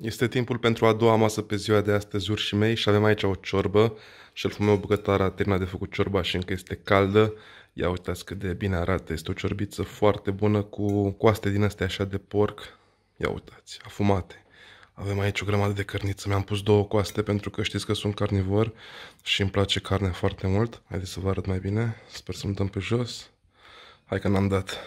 Este timpul pentru a doua masă pe ziua de astăzi, urșii mei, și avem aici o ciorbă. Șelful meu bucătar a terminat de făcut ciorba și încă este caldă. Ia uitați cât de bine arată. Este o ciorbiță foarte bună cu coaste din astea așa de porc. Ia uitați, afumate. Avem aici o grămadă de cărniță. Mi-am pus două coaste pentru că știți că sunt carnivor și îmi place carnea foarte mult. Haideți să vă arăt mai bine. Sper să nu dăm pe jos. Hai că n-am dat.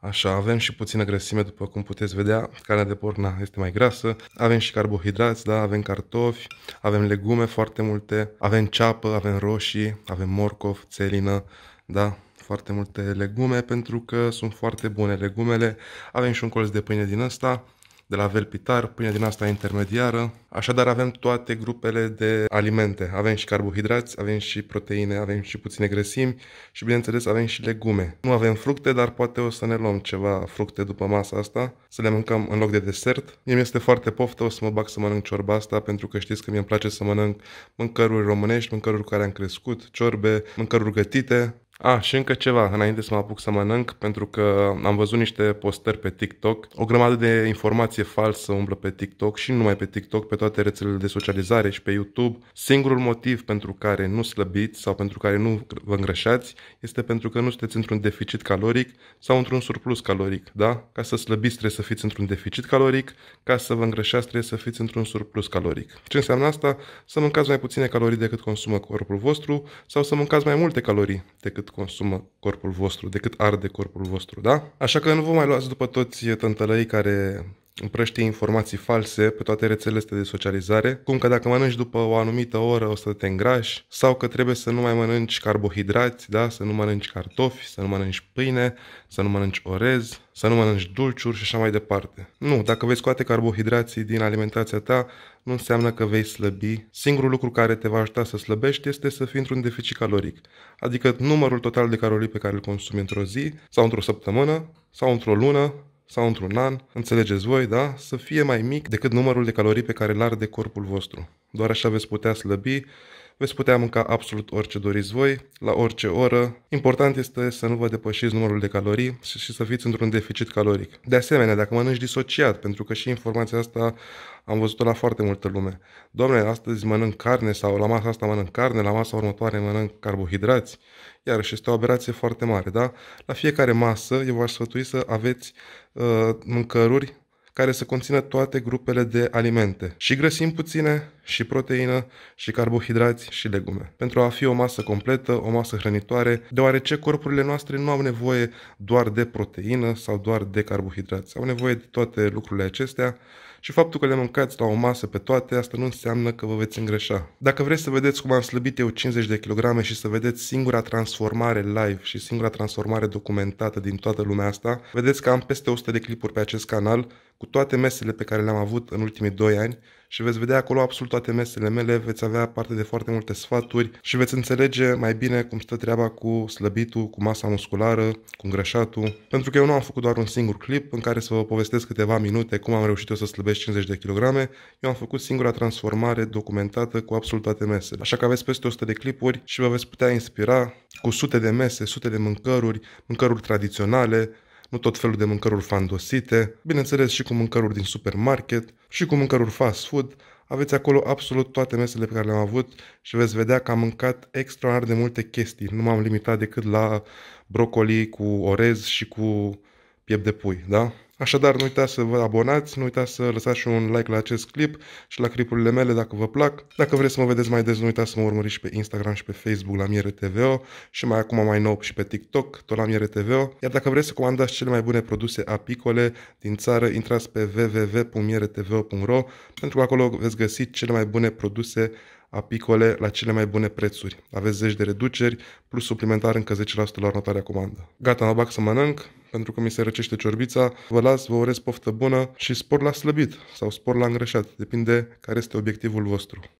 Așa, avem și puțină grăsime, după cum puteți vedea, carnea de porc na, este mai grasă, avem și carbohidrați, da, avem cartofi, avem legume foarte multe, avem ceapă, avem roșii, avem morcov, țelină, da, foarte multe legume pentru că sunt foarte bune legumele. Avem și un colț de pâine din asta de la velpitar, pâine din asta intermediară. Așadar avem toate grupele de alimente. Avem și carbohidrați, avem și proteine, avem și puține grăsimi și bineînțeles avem și legume. Nu avem fructe, dar poate o să ne luăm ceva fructe după masa asta, să le mâncăm în loc de desert. Mie mi-este foarte poftă, o să mă bag să mănânc ciorba asta pentru că știți că mi-e place să mănânc mâncăruri românești, mâncăruri care am crescut, ciorbe, mâncăruri gătite. A, ah, și încă ceva, înainte să mă apuc să mănânc, pentru că am văzut niște postări pe TikTok. O grămadă de informație falsă umblă pe TikTok și nu numai pe TikTok, pe toate rețelele de socializare și pe YouTube. Singurul motiv pentru care nu slăbiți sau pentru care nu vă îngrășați este pentru că nu sunteți într-un deficit caloric sau într-un surplus caloric, da? Ca să slăbiți trebuie să fiți într-un deficit caloric, ca să vă îngrășați trebuie să fiți într-un surplus caloric. Ce înseamnă asta? Să mâncați mai puține calorii decât consumă corpul vostru sau să mâncați mai multe calorii decât cât consumă corpul vostru, de cât arde corpul vostru, da? Așa că nu vă mai luați după toți tântălăii care împrăștie informații false pe toate rețelele de socializare, cum că dacă mănânci după o anumită oră o să te îngrași, sau că trebuie să nu mai mănânci carbohidrați, da? să nu mănânci cartofi, să nu mănânci pâine, să nu mănânci orez, să nu mănânci dulciuri și așa mai departe. Nu, dacă vei scoate carbohidrații din alimentația ta, nu înseamnă că vei slăbi. Singurul lucru care te va ajuta să slăbești este să fii într-un deficit caloric, adică numărul total de calorii pe care îl consumi într-o zi sau într-o săptămână sau într-o lună sau într-un an, înțelegeți voi, da, să fie mai mic decât numărul de calorii pe care îl arde corpul vostru. Doar așa veți putea slăbi veți putea mânca absolut orice doriți voi, la orice oră. Important este să nu vă depășiți numărul de calorii și să fiți într-un deficit caloric. De asemenea, dacă mănânci disociat, pentru că și informația asta am văzut-o la foarte multă lume. Doamne, astăzi mănânc carne sau la masa asta mănânc carne, la masa următoare mănânc carbohidrați. și este o aberație foarte mare, da? La fiecare masă eu v-aș sfătui să aveți uh, mâncăruri care să conțină toate grupele de alimente, și grăsimi puține, și proteină, și carbohidrați, și legume, pentru a fi o masă completă, o masă hrănitoare, deoarece corpurile noastre nu au nevoie doar de proteină sau doar de carbohidrați, au nevoie de toate lucrurile acestea și faptul că le mâncați la o masă pe toate, asta nu înseamnă că vă veți îngreșa. Dacă vreți să vedeți cum am slăbit eu 50 de kilograme și să vedeți singura transformare live și singura transformare documentată din toată lumea asta, vedeți că am peste 100 de clipuri pe acest canal cu toate mesele pe care le-am avut în ultimii 2 ani și veți vedea acolo absolut toate mesele mele, veți avea parte de foarte multe sfaturi și veți înțelege mai bine cum stă treaba cu slăbitul, cu masa musculară, cu îngrășatul, pentru că eu nu am făcut doar un singur clip în care să vă povestesc câteva minute cum am reușit eu să slăbesc 50 de kilograme, eu am făcut singura transformare documentată cu absolut toate mesele. Așa că aveți peste 100 de clipuri și vă veți putea inspira cu sute de mese, sute de mâncăruri, mâncăruri tradiționale, nu tot felul de mâncăruri fandosite, bineînțeles și cu mâncăruri din supermarket și cu mâncăruri fast food, aveți acolo absolut toate mesele pe care le-am avut și veți vedea că am mâncat extraordinar de multe chestii. Nu m-am limitat decât la brocoli cu orez și cu piept de pui, da? Așadar, nu uitați să vă abonați, nu uitați să lăsați și un like la acest clip și la clipurile mele dacă vă plac. Dacă vreți să mă vedeți mai des, nu uitați să mă urmăriți și pe Instagram și pe Facebook la Miere TVO și mai acum mai nou și pe TikTok, tot la Miere TVO. Iar dacă vreți să comandați cele mai bune produse apicole din țară, intrați pe www.mieretvo.ro pentru că acolo veți găsi cele mai bune produse apicole la cele mai bune prețuri. Aveți zeci de reduceri, plus suplimentar încă 10% la următoarea comandă. Gata, mă bag să mănânc, pentru că mi se răcește ciorbița, vă las, vă urez poftă bună și spor la slăbit sau spor la îngreșat, depinde care este obiectivul vostru.